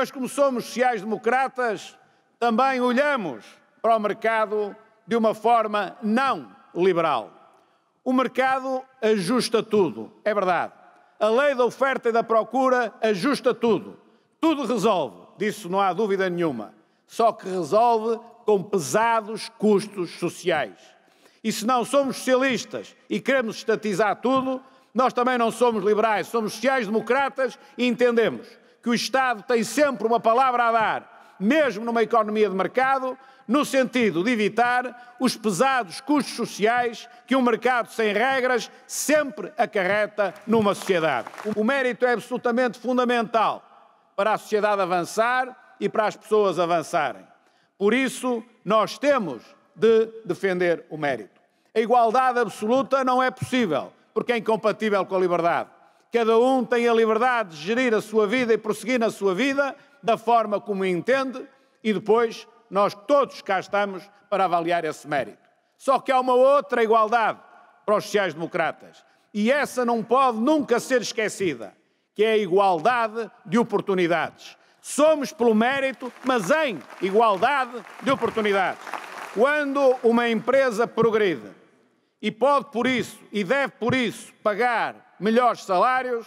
mas como somos sociais-democratas, também olhamos para o mercado de uma forma não liberal. O mercado ajusta tudo, é verdade. A lei da oferta e da procura ajusta tudo. Tudo resolve, disso não há dúvida nenhuma. Só que resolve com pesados custos sociais. E se não somos socialistas e queremos estatizar tudo, nós também não somos liberais, somos sociais-democratas e entendemos que o Estado tem sempre uma palavra a dar, mesmo numa economia de mercado, no sentido de evitar os pesados custos sociais que um mercado sem regras sempre acarreta numa sociedade. O mérito é absolutamente fundamental para a sociedade avançar e para as pessoas avançarem. Por isso, nós temos de defender o mérito. A igualdade absoluta não é possível, porque é incompatível com a liberdade. Cada um tem a liberdade de gerir a sua vida e prosseguir na sua vida da forma como entende e depois nós todos cá estamos para avaliar esse mérito. Só que há uma outra igualdade para os sociais-democratas e essa não pode nunca ser esquecida, que é a igualdade de oportunidades. Somos pelo mérito, mas em igualdade de oportunidades. Quando uma empresa progride, e pode por isso e deve por isso pagar melhores salários,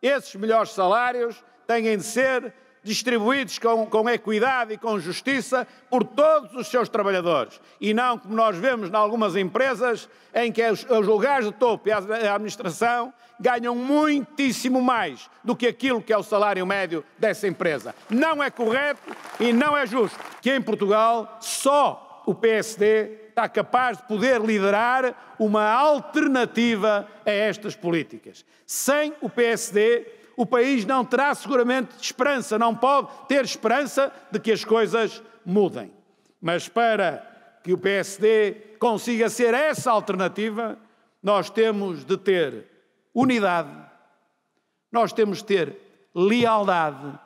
esses melhores salários têm de ser distribuídos com, com, equidade e com justiça por todos os seus trabalhadores. E não como nós vemos em algumas empresas, em que os, os lugares de topo e a, a administração ganham muitíssimo mais do que aquilo que é o salário médio dessa empresa. Não é correto e não é justo que em Portugal só o PSD está capaz de poder liderar uma alternativa a estas políticas. Sem o PSD, o país não terá seguramente esperança, não pode ter esperança de que as coisas mudem. Mas para que o PSD consiga ser essa alternativa, nós temos de ter unidade, nós temos de ter lealdade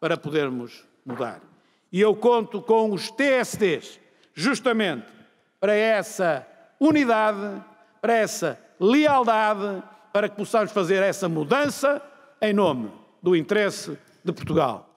para podermos mudar. E eu conto com os TSDs justamente para essa unidade, para essa lealdade, para que possamos fazer essa mudança em nome do interesse de Portugal.